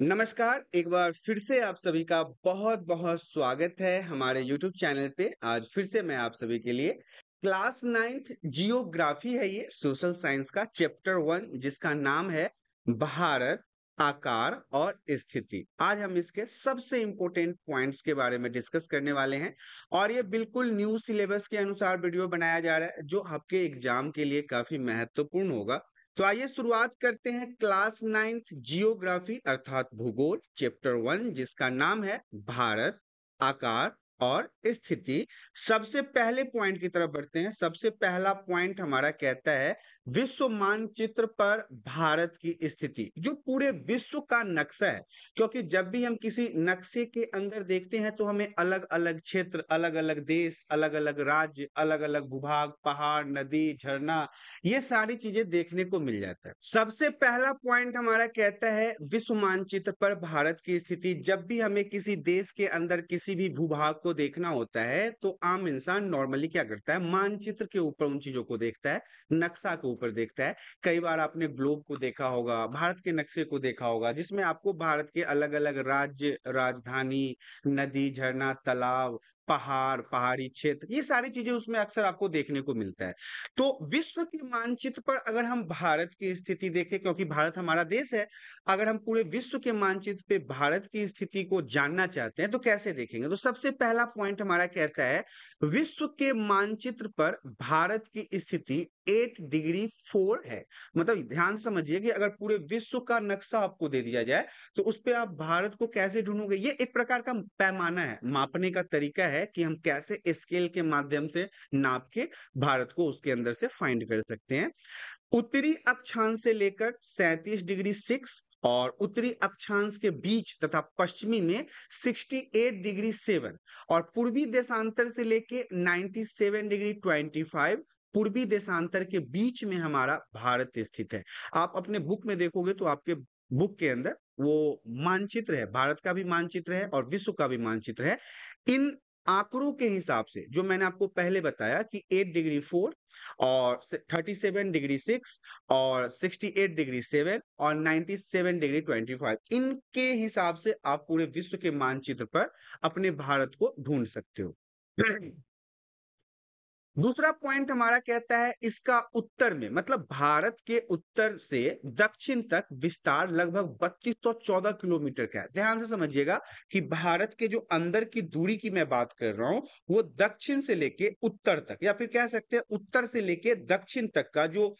नमस्कार एक बार फिर से आप सभी का बहुत बहुत स्वागत है हमारे YouTube चैनल पे आज फिर से मैं आप सभी के लिए क्लास नाइन्थ जियोग्राफी है ये सोशल साइंस का चैप्टर वन जिसका नाम है भारत आकार और स्थिति आज हम इसके सबसे इंपॉर्टेंट पॉइंट्स के बारे में डिस्कस करने वाले हैं और ये बिल्कुल न्यू सिलेबस के अनुसार वीडियो बनाया जा रहा है जो आपके एग्जाम के लिए काफी महत्वपूर्ण होगा तो आइए शुरुआत करते हैं क्लास नाइन्थ जियोग्राफी अर्थात भूगोल चैप्टर वन जिसका नाम है भारत आकार और स्थिति सबसे पहले पॉइंट की तरफ बढ़ते हैं सबसे पहला पॉइंट हमारा कहता है विश्व मानचित्र पर भारत की स्थिति जो पूरे विश्व का नक्शा है क्योंकि जब भी हम किसी नक्शे के अंदर देखते हैं तो हमें अलग अलग क्षेत्र अलग अलग देश अलग अलग राज्य अलग अलग भूभाग पहाड़ नदी झरना ये सारी चीजें देखने को मिल जाता है सबसे पहला पॉइंट हमारा कहता है विश्व मानचित्र पर भारत की स्थिति जब भी हमें किसी देश के अंदर किसी भी भूभाग को देखना होता है तो आम इंसान नॉर्मली क्या करता है मानचित्र के ऊपर उन चीजों को देखता है नक्शा के ऊपर देखता है कई बार आपने ग्लोब को देखा होगा भारत के नक्शे को देखा होगा जिसमें आपको भारत के अलग अलग राज्य राजधानी नदी झरना तालाब पहाड़ पहाड़ी क्षेत्र ये सारी चीजें उसमें अक्सर आपको देखने को मिलता है तो विश्व के मानचित्र पर अगर हम भारत की स्थिति देखें क्योंकि भारत हमारा देश है अगर हम पूरे विश्व के मानचित्र पे भारत की स्थिति को जानना चाहते हैं तो कैसे देखेंगे तो सबसे पहले पहला पॉइंट हमारा कहता है विश्व के मानचित्र पर भारत की स्थिति एट डिग्री फोर है मतलब ध्यान समझिए कि अगर पूरे विश्व का नक्शा आपको दे दिया जाए तो उस पर आप भारत को कैसे ढूंढोगे ये एक प्रकार का पैमाना है मापने का तरीका है कि हम कैसे स्केल के माध्यम से नाप के भारत को उसके अंदर से फाइंड कर सकते हैं उत्तरी अक्षांश से लेकर सैंतीस डिग्री सिक्स और उत्तरी अक्षांश के बीच तथा पश्चिमी में 68 डिग्री 7 और पूर्वी देशांतर से लेके 97 डिग्री 25 पूर्वी देशांतर के बीच में हमारा भारत स्थित है आप अपने बुक में देखोगे तो आपके बुक के अंदर वो मानचित्र है भारत का भी मानचित्र है और विश्व का भी मानचित्र है इन आंकड़ों के हिसाब से जो मैंने आपको पहले बताया कि 8 डिग्री 4 और 37 डिग्री 6 और 68 डिग्री 7 और 97 डिग्री 25 इनके हिसाब से आप पूरे विश्व के मानचित्र पर अपने भारत को ढूंढ सकते हो दूसरा पॉइंट हमारा कहता है इसका उत्तर में मतलब भारत के उत्तर से दक्षिण तक विस्तार लगभग 3214 किलोमीटर का है ध्यान से समझिएगा कि भारत के जो अंदर की दूरी की मैं बात कर रहा हूं वो दक्षिण से लेके उत्तर तक या फिर कह सकते हैं उत्तर से लेके दक्षिण तक का जो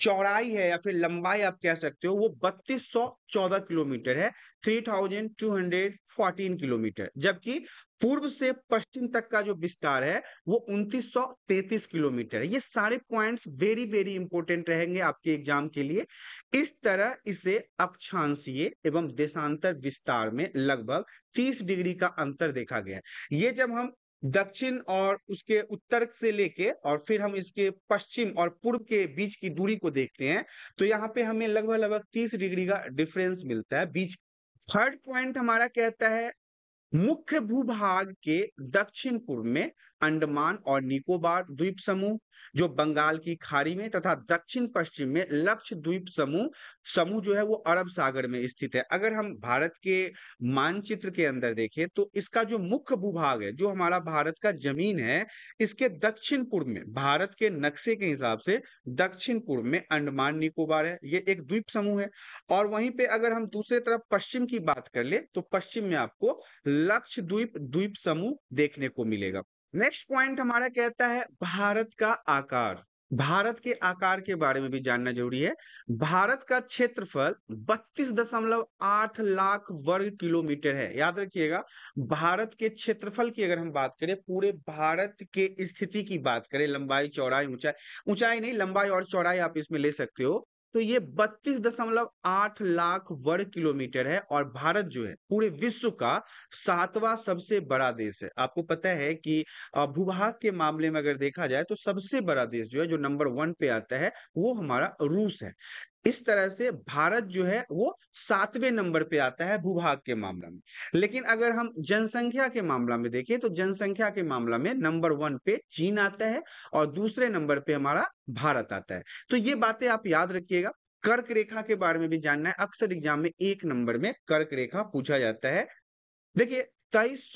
चौड़ाई है या फिर लंबाई आप कह सकते हो वो बत्तीस किलोमीटर है थ्री किलोमीटर जबकि पूर्व से पश्चिम तक का जो विस्तार है वो 2933 किलोमीटर है ये सारे पॉइंट्स वेरी वेरी इंपॉर्टेंट रहेंगे आपके एग्जाम के लिए इस तरह इसे अक्षांशीय एवं देशांतर विस्तार में लगभग 30 डिग्री का अंतर देखा गया है ये जब हम दक्षिण और उसके उत्तर से लेके और फिर हम इसके पश्चिम और पूर्व के बीच की दूरी को देखते हैं तो यहाँ पे हमें लगभग लगभग तीस डिग्री का डिफरेंस मिलता है बीच थर्ड पॉइंट हमारा कहता है मुख्य भूभाग के दक्षिण पूर्व में अंडमान और निकोबार द्वीप समूह जो बंगाल की खाड़ी में तथा दक्षिण पश्चिम में लक्ष्य द्वीप समूह समूह जो है वो अरब सागर में स्थित है अगर हम भारत के मानचित्र के अंदर देखें तो इसका जो मुख्य भूभाग है जो हमारा भारत का जमीन है इसके दक्षिण पूर्व में भारत के नक्शे के हिसाब से दक्षिण पूर्व में अंडमान निकोबार है ये एक द्वीप समूह है और वहीं पे अगर हम दूसरे तरफ पश्चिम की बात कर ले तो पश्चिम में आपको द्वीप द्वीप समूह देखने को मिलेगा नेक्स्ट पॉइंट हमारा कहता है भारत का आकार भारत के आकार के बारे में भी जानना जरूरी है भारत का क्षेत्रफल 32.8 लाख वर्ग किलोमीटर है याद रखिएगा भारत के क्षेत्रफल की अगर हम बात करें पूरे भारत के स्थिति की बात करें लंबाई चौड़ाई ऊंचाई ऊंचाई नहीं लंबाई और चौड़ाई आप इसमें ले सकते हो तो ये बत्तीस दशमलव आठ लाख वर्ग किलोमीटर है और भारत जो है पूरे विश्व का सातवां सबसे बड़ा देश है आपको पता है कि भूभाग के मामले में अगर देखा जाए तो सबसे बड़ा देश जो है जो नंबर वन पे आता है वो हमारा रूस है इस तरह से भारत जो है वो सातवें नंबर पे आता है भूभाग के मामला में लेकिन अगर हम जनसंख्या के मामला में देखें तो जनसंख्या के मामला में नंबर वन पे चीन आता है और दूसरे नंबर पे हमारा भारत आता है तो ये बातें आप याद रखिएगा कर्क रेखा के बारे में भी जानना है अक्सर एग्जाम में एक नंबर में कर्क रेखा पूछा जाता है देखिए तेईस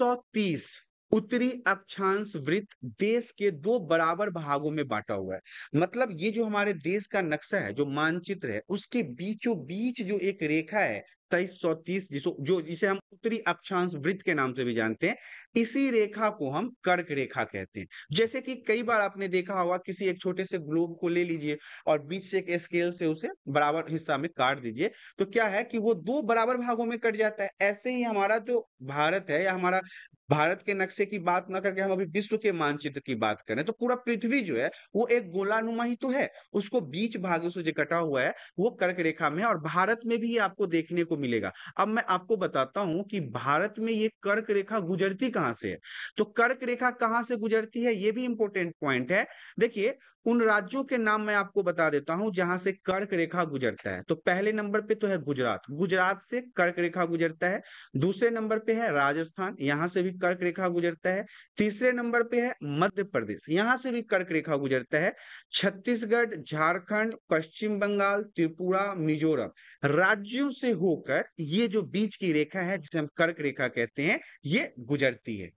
उत्तरी अक्षांश वृत्त देश के दो बराबर भागों में बांटा हुआ है मतलब ये जो हमारे देश का नक्शा है जो मानचित्र है उसके बीचों बीच जो एक रेखा है तेईस सौ तीस जिसो जो जिसे हम उत्तरी अक्षांश वृत्त के नाम से भी जानते हैं इसी रेखा को हम कर्क रेखा कहते हैं जैसे कि कई बार आपने देखा होगा किसी एक छोटे से ग्लोब को ले लीजिए और बीच से एक स्केल से उसे बराबर हिस्सा में काट दीजिए तो क्या है कि वो दो बराबर भागों में कट जाता है ऐसे ही हमारा जो भारत है या हमारा भारत के नक्शे की बात ना करके हम अभी विश्व के मानचित्र की बात करें तो पूरा पृथ्वी जो है वो एक गोलानुमा ही तो है उसको बीच भागों से जो कटा हुआ है वो कर्क रेखा में और भारत में भी आपको देखने को मिलेगा अब मैं आपको बताता हूं कि भारत में ये कर्क रेखा गुजरती कहां से है तो कर्क रेखा कहां से गुजरती है ये भी इंपॉर्टेंट पॉइंट है देखिए उन राज्यों के नाम मैं आपको बता देता हूं जहां से कर्क रेखा गुजरता है तो पहले नंबर पे तो है गुजरात गुजरात से कर्क रेखा गुजरता है दूसरे नंबर पे है राजस्थान यहां से भी कर्क रेखा गुजरता है तीसरे नंबर पे है मध्य प्रदेश यहाँ से भी कर्क रेखा गुजरता है छत्तीसगढ़ झारखंड पश्चिम बंगाल त्रिपुरा मिजोरम राज्यों से होकर ये जो बीच की रेखा है जिसे हम कर्क रेखा कहते हैं ये गुजरती है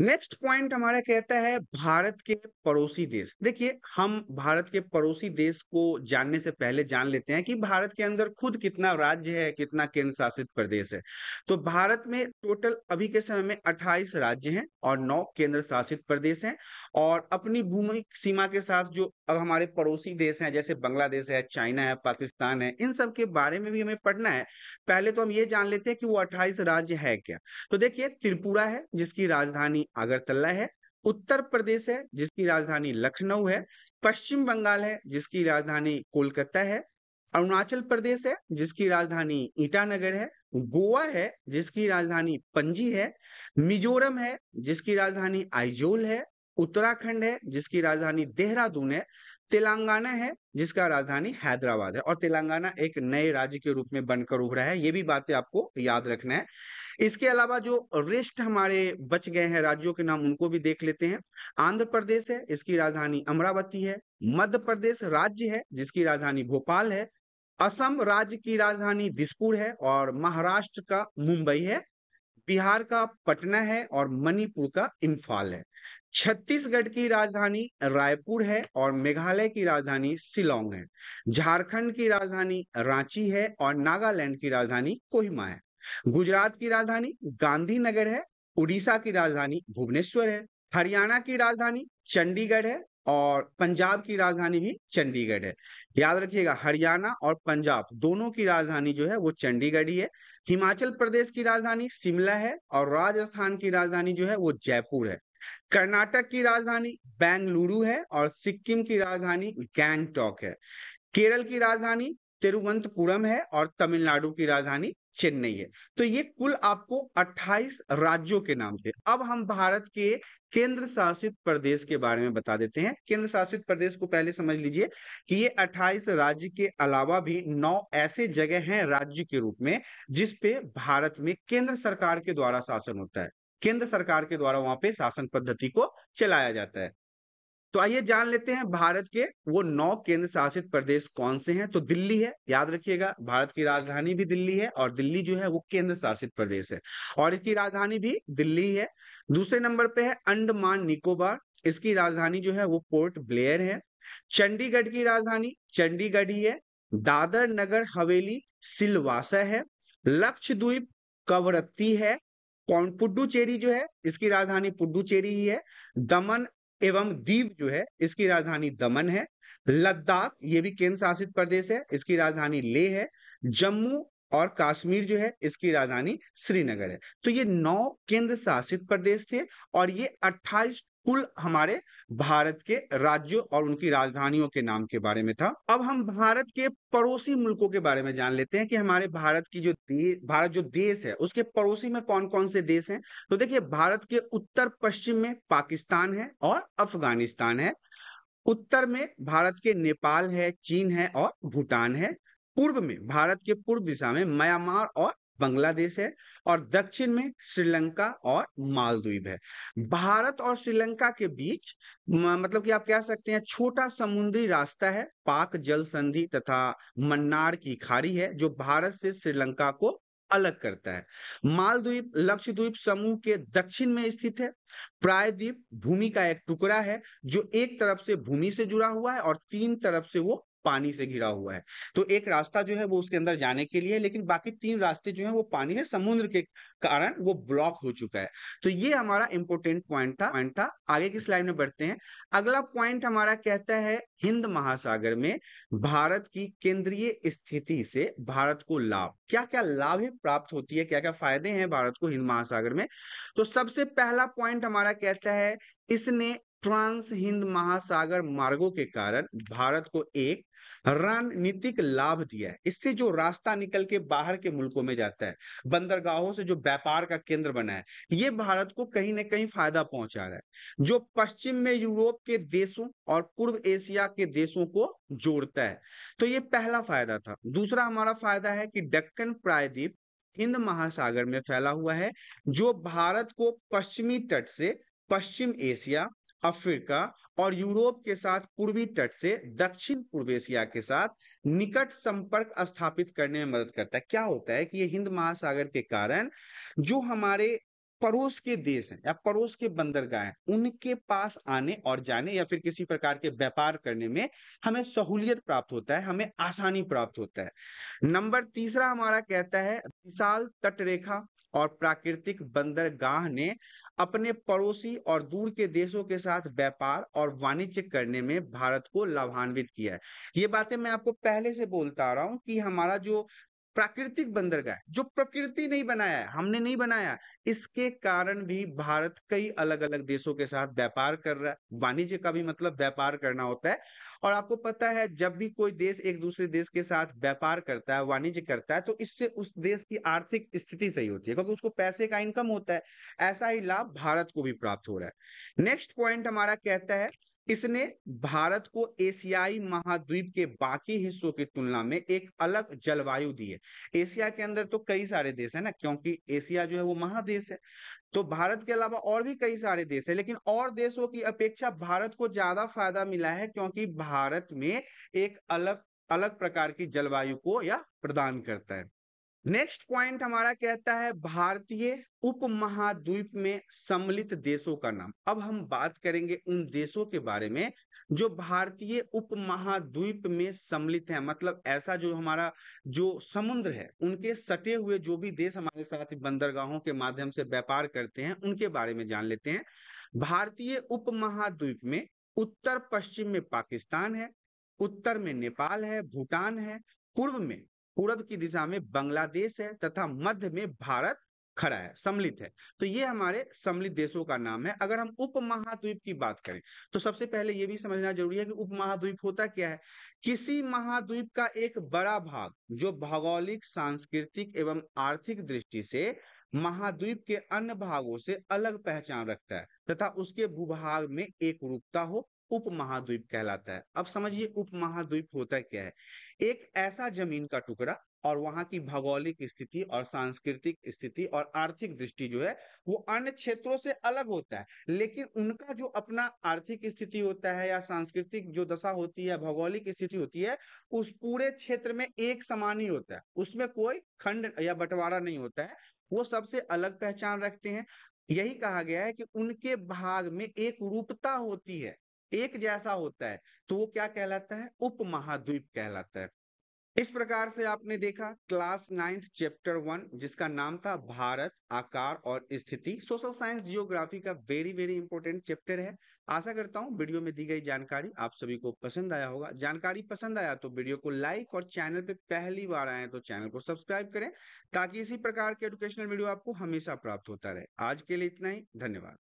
नेक्स्ट पॉइंट हमारा कहता है भारत के पड़ोसी देश देखिए हम भारत के पड़ोसी देश को जानने से पहले जान लेते हैं कि भारत के अंदर खुद कितना राज्य है कितना केंद्र शासित प्रदेश है तो भारत में टोटल अभी के समय में 28 राज्य हैं और 9 केंद्र शासित प्रदेश हैं और अपनी भूमि सीमा के साथ जो अब हमारे पड़ोसी देश हैं जैसे बांग्लादेश है चाइना है पाकिस्तान है इन सब के बारे में भी हमें पढ़ना है पहले तो हम ये जान लेते हैं कि वो अट्ठाईस राज्य है क्या तो देखिए त्रिपुरा है जिसकी राजधानी राजधानी अगरतला है उत्तर प्रदेश है जिसकी राजधानी लखनऊ है पश्चिम बंगाल है जिसकी राजधानी कोलकाता है अरुणाचल प्रदेश है जिसकी राजधानी ईटानगर है गोवा है जिसकी राजधानी पंजी है मिजोरम है जिसकी राजधानी आइजोल है उत्तराखंड है जिसकी राजधानी देहरादून है तेलंगाना है जिसका राजधानी हैदराबाद है और तेलंगाना एक नए राज्य के रूप में बनकर उभरा है ये भी बातें आपको याद रखना है इसके अलावा जो रेस्ट हमारे बच गए हैं राज्यों के नाम उनको भी देख लेते हैं आंध्र प्रदेश है इसकी राजधानी अमरावती है मध्य प्रदेश राज्य है जिसकी राजधानी भोपाल है असम राज्य की राजधानी दिसपुर है और महाराष्ट्र का मुंबई है बिहार का पटना है और मणिपुर का इम्फाल है छत्तीसगढ़ की राजधानी रायपुर है और मेघालय की राजधानी शिलोंग है झारखंड की राजधानी रांची है और नागालैंड की राजधानी कोहिमा है गुजरात की राजधानी गांधीनगर है उड़ीसा की राजधानी भुवनेश्वर है हरियाणा की राजधानी चंडीगढ़ है और पंजाब की राजधानी भी चंडीगढ़ है याद रखिएगा हरियाणा और पंजाब दोनों की राजधानी जो है वो चंडीगढ़ ही है हिमाचल प्रदेश की राजधानी शिमला है और राजस्थान की राजधानी जो है वो जयपुर है कर्नाटक की राजधानी बेंगलुरु है और सिक्किम की राजधानी गैंगटॉक है केरल की राजधानी तिरुवंतपुरम है और तमिलनाडु की राजधानी चेन्नई है तो ये कुल आपको 28 राज्यों के नाम थे अब हम भारत के केंद्र शासित प्रदेश के बारे में बता देते हैं केंद्र शासित प्रदेश को पहले समझ लीजिए कि ये 28 राज्य के अलावा भी नौ ऐसे जगह हैं राज्य के रूप में जिसपे भारत में केंद्र सरकार के द्वारा शासन होता है केंद्र सरकार के द्वारा वहां पे शासन पद्धति को चलाया जाता है तो आइए जान लेते हैं भारत के वो नौ केंद्र शासित प्रदेश कौन से हैं तो दिल्ली है याद रखिएगा भारत की राजधानी भी दिल्ली है और दिल्ली जो है वो केंद्र शासित प्रदेश है और इसकी राजधानी भी दिल्ली है दूसरे नंबर पे है अंडमान निकोबार इसकी राजधानी जो है वो पोर्ट ब्लेयर है चंडीगढ़ की राजधानी चंडीगढ़ ही है दादर नगर हवेली सिलवासा है लक्षद्वीप कवरत्ती है कौन पुडुचेरी जो है इसकी राजधानी पुडुचेरी ही है दमन एवं दीव जो है इसकी राजधानी दमन है लद्दाख ये भी केंद्र शासित प्रदेश है इसकी राजधानी लेह है जम्मू और कश्मीर जो है इसकी राजधानी श्रीनगर है तो ये नौ केंद्र शासित प्रदेश थे और ये 28 कुल हमारे भारत के राज्यों और उनकी राजधानियों के नाम के बारे में था अब हम भारत के पड़ोसी मुल्कों के बारे में जान लेते हैं कि हमारे भारत की जो भारत जो देश है उसके पड़ोसी में कौन कौन से देश हैं तो देखिए भारत के उत्तर पश्चिम में पाकिस्तान है और अफगानिस्तान है उत्तर में भारत के नेपाल है चीन है और भूटान है पूर्व में भारत के पूर्व दिशा में म्यांमार और बांग्लादेश है और दक्षिण में श्रीलंका और मालदीव है भारत और श्रीलंका के बीच मतलब कि आप कह सकते हैं छोटा समुद्री रास्ता है पाक जल संधि तथा मन्नार की खाड़ी है जो भारत से श्रीलंका को अलग करता है मालद्वीप लक्षद्वीप समूह के दक्षिण में स्थित है प्रायद्वीप भूमि का एक टुकड़ा है जो एक तरफ से भूमि से जुड़ा हुआ है और तीन तरफ से वो पानी से घिरा हुआ है तो एक रास्ता जो है वो उसके अंदर जाने के लिए लेकिन बाकी तीन रास्ते जो है वो पानी है समुद्र के कारण वो ब्लॉक हो चुका है तो ये हमारा इंपोर्टेंट पॉइंट था पॉइंट था आगे की स्लाइड में बढ़ते हैं अगला पॉइंट हमारा कहता है हिंद महासागर में भारत की केंद्रीय स्थिति से भारत को लाभ क्या क्या लाभ प्राप्त होती है क्या क्या फायदे हैं भारत को हिंद महासागर में तो सबसे पहला पॉइंट हमारा कहता है इसने ट्रांस हिंद महासागर मार्गों के कारण भारत को एक रणनीतिक लाभ दिया है इससे जो रास्ता निकल के बाहर के मुल्कों में जाता है बंदरगाहों से जो व्यापार का केंद्र बना है ये भारत को कहीं ना कहीं फायदा पहुंचा रहा है जो पश्चिम में यूरोप के देशों और पूर्व एशिया के देशों को जोड़ता है तो ये पहला फायदा था दूसरा हमारा फायदा है कि डक्कन प्रायद्वीप हिंद महासागर में फैला हुआ है जो भारत को पश्चिमी तट से पश्चिम एशिया अफ्रीका और यूरोप के साथ पूर्वी तट से दक्षिण पूर्व एशिया के साथ निकट संपर्क स्थापित करने में मदद करता है क्या होता है कि ये हिंद महासागर के कारण जो हमारे पड़ोस के देश हैं या पड़ोस के बंदरगाह हैं उनके पास आने और जाने या फिर किसी प्रकार के व्यापार करने में हमें सहूलियत प्राप्त होता है हमें आसानी प्राप्त होता है नंबर तीसरा हमारा कहता है विशाल तटरेखा और प्राकृतिक बंदरगाह ने अपने पड़ोसी और दूर के देशों के साथ व्यापार और वाणिज्य करने में भारत को लाभान्वित किया है ये बातें मैं आपको पहले से बोलता आ रहा हूं कि हमारा जो प्राकृतिक बंदरगाह जो प्रकृति नहीं बनाया है हमने नहीं बनाया इसके कारण भी भारत कई अलग अलग देशों के साथ व्यापार कर रहा है वाणिज्य का भी मतलब व्यापार करना होता है और आपको पता है जब भी कोई देश एक दूसरे देश के साथ व्यापार करता है वाणिज्य करता है तो इससे उस देश की आर्थिक स्थिति सही होती है क्योंकि उसको पैसे का इनकम होता है ऐसा ही लाभ भारत को भी प्राप्त हो रहा है नेक्स्ट पॉइंट हमारा कहता है इसने भारत को एशियाई महाद्वीप के बाकी हिस्सों की तुलना में एक अलग जलवायु दी है एशिया के अंदर तो कई सारे देश है ना क्योंकि एशिया जो है वो महादेश है तो भारत के अलावा और भी कई सारे देश है लेकिन और देशों की अपेक्षा भारत को ज्यादा फायदा मिला है क्योंकि भारत में एक अलग अलग प्रकार की जलवायु को यह प्रदान करता है नेक्स्ट पॉइंट हमारा कहता है भारतीय उप महाद्वीप में सम्मिलित देशों का नाम अब हम बात करेंगे उन देशों के बारे में जो भारतीय उपमहाद्वीप में सम्मिलित है मतलब ऐसा जो हमारा जो समुद्र है उनके सटे हुए जो भी देश हमारे साथ बंदरगाहों के माध्यम से व्यापार करते हैं उनके बारे में जान लेते हैं भारतीय उप महाद्वीप में उत्तर पश्चिम में पाकिस्तान है उत्तर में नेपाल है भूटान है पूर्व में पूर्व की दिशा में बांग्लादेश है तथा मध्य में भारत खड़ा है सम्मिलित है तो ये हमारे सम्मिलित देशों का नाम है अगर हम उप महाद्वीप की बात करें तो सबसे पहले ये भी समझना जरूरी है कि उप महाद्वीप होता क्या है किसी महाद्वीप का एक बड़ा भाग जो भौगोलिक सांस्कृतिक एवं आर्थिक दृष्टि से महाद्वीप के अन्य भागों से अलग पहचान रखता है तथा उसके भूभाग में एक रूपता हो उप महाद्वीप कहलाता है अब समझिए उप महाद्वीप होता क्या है एक ऐसा जमीन का टुकड़ा और वहां की भौगोलिक स्थिति और सांस्कृतिक स्थिति और आर्थिक दृष्टि जो है वो अन्य क्षेत्रों से अलग होता है लेकिन उनका जो अपना आर्थिक स्थिति होता है या सांस्कृतिक जो दशा होती है भौगोलिक स्थिति होती है उस पूरे क्षेत्र में एक समान ही होता है उसमें कोई खंड या बंटवारा नहीं होता है वो सबसे अलग पहचान रखते हैं यही कहा गया है कि उनके भाग में एक रूपता होती है एक जैसा होता है तो वो क्या कहलाता है उपमहाद्वीप कहलाता है इस प्रकार से आपने देखा क्लास नाइन्थ चैप्टर वन जिसका नाम था भारत आकार और स्थिति सोशल साइंस जियोग्राफी का वेरी वेरी इंपॉर्टेंट चैप्टर है आशा करता हूं वीडियो में दी गई जानकारी आप सभी को पसंद आया होगा जानकारी पसंद आया तो वीडियो को लाइक और चैनल पे पहली बार आए तो चैनल को सब्सक्राइब करें ताकि इसी प्रकार के एडुकेशनल वीडियो आपको हमेशा प्राप्त होता रहे आज के लिए इतना ही धन्यवाद